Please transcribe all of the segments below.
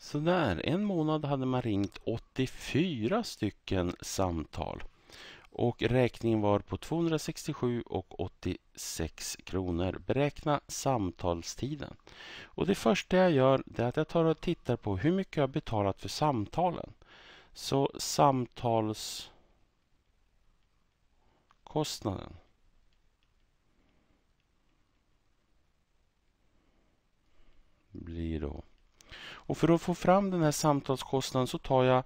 Sådär, en månad hade man ringt 84 stycken samtal. Och räkningen var på 267 och 86 kronor. Beräkna samtalstiden. Och det första jag gör är att jag tar och tittar på hur mycket jag betalat för samtalen. Så samtalskostnaden Och för att få fram den här samtalskostnaden så tar jag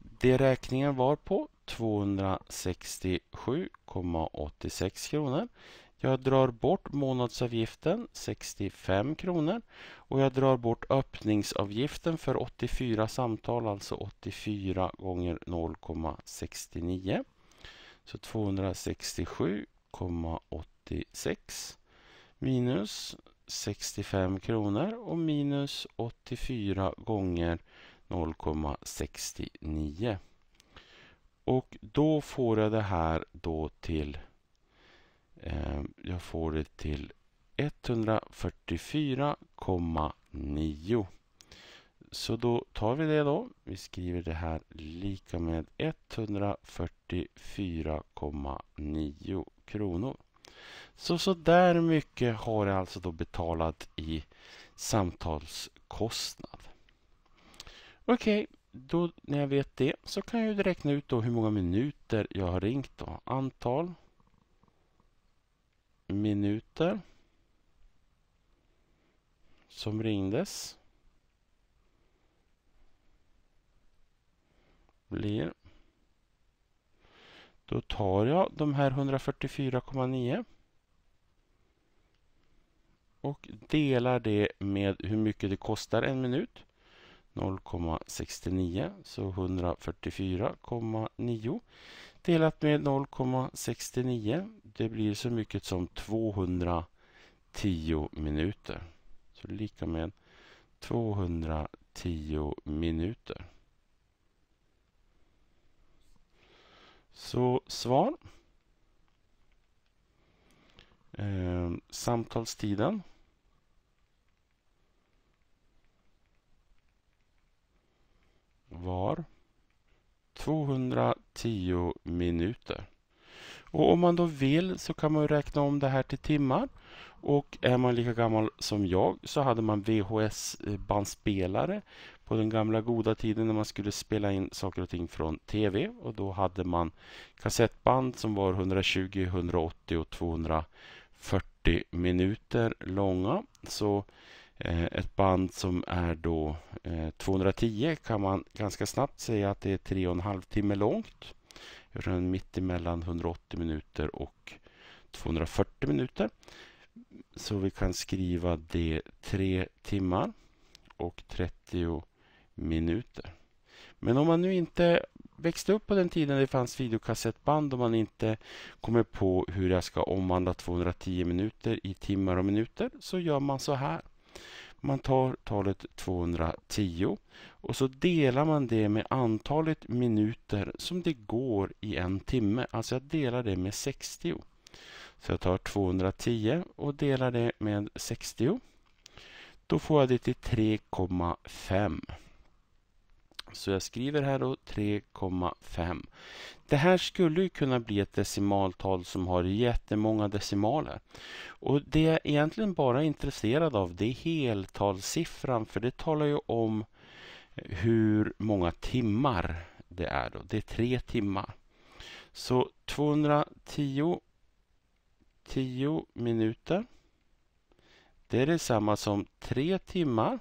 det räkningen var på 267,86 kronor. Jag drar bort månadsavgiften 65 kronor och jag drar bort öppningsavgiften för 84 samtal, alltså 84 gånger 0,69. Så 267,86 minus 65 kronor och minus 84 gånger 0,69. Och då får jag det här då till eh, jag får det till 144,9. Så då tar vi det då. Vi skriver det här lika med 144,9 kronor. Så, så där mycket har jag alltså då betalat i samtalskostnad. Okej, okay, då när jag vet det så kan jag räkna ut då hur många minuter jag har ringt. Då. Antal minuter som ringdes blir då tar jag de här 144,9 och delar det med hur mycket det kostar en minut. 0,69 så 144,9 delat med 0,69 det blir så mycket som 210 minuter. Så lika med 210 minuter. Så svar. Eh, samtalstiden. Var 210 minuter. Och Om man då vill så kan man räkna om det här till timmar. Och är man lika gammal som jag så hade man VHS-bandspelare på den gamla goda tiden när man skulle spela in saker och ting från TV. Och Då hade man kassettband som var 120, 180 och 240 minuter långa. Så eh, ett band som är då 210 eh, kan man ganska snabbt säga att det är 3,5 timme långt. Jag kör den mitt emellan 180 minuter och 240 minuter. Så vi kan skriva det 3 timmar och 30 minuter. Men om man nu inte växte upp på den tiden det fanns videokassettband och man inte kommer på hur jag ska omvandla 210 minuter i timmar och minuter så gör man så här. Man tar talet 210 och så delar man det med antalet minuter som det går i en timme. Alltså jag delar det med 60. Så jag tar 210 och delar det med 60. Då får jag det till 3,5. Så jag skriver här då 3,5. Det här skulle ju kunna bli ett decimaltal som har jättemånga decimaler. Och det jag egentligen bara är intresserad av det är heltalssiffran för det talar ju om hur många timmar det är då. Det är tre timmar. Så 210 10 minuter. Det är detsamma som tre timmar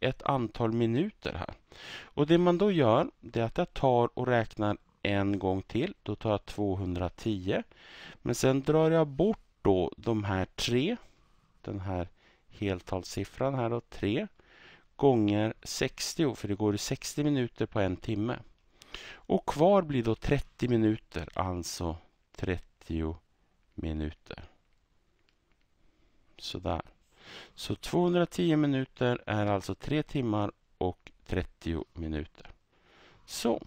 ett antal minuter här. Och Det man då gör det är att jag tar och räknar en gång till. Då tar jag 210. Men sen drar jag bort då de här tre. Den här heltalssiffran här då, 3 gånger 60 för det går i 60 minuter på en timme. Och kvar blir då 30 minuter, alltså 30 minuter. Sådär. Så 210 minuter är alltså 3 timmar och 30 minuter. Så.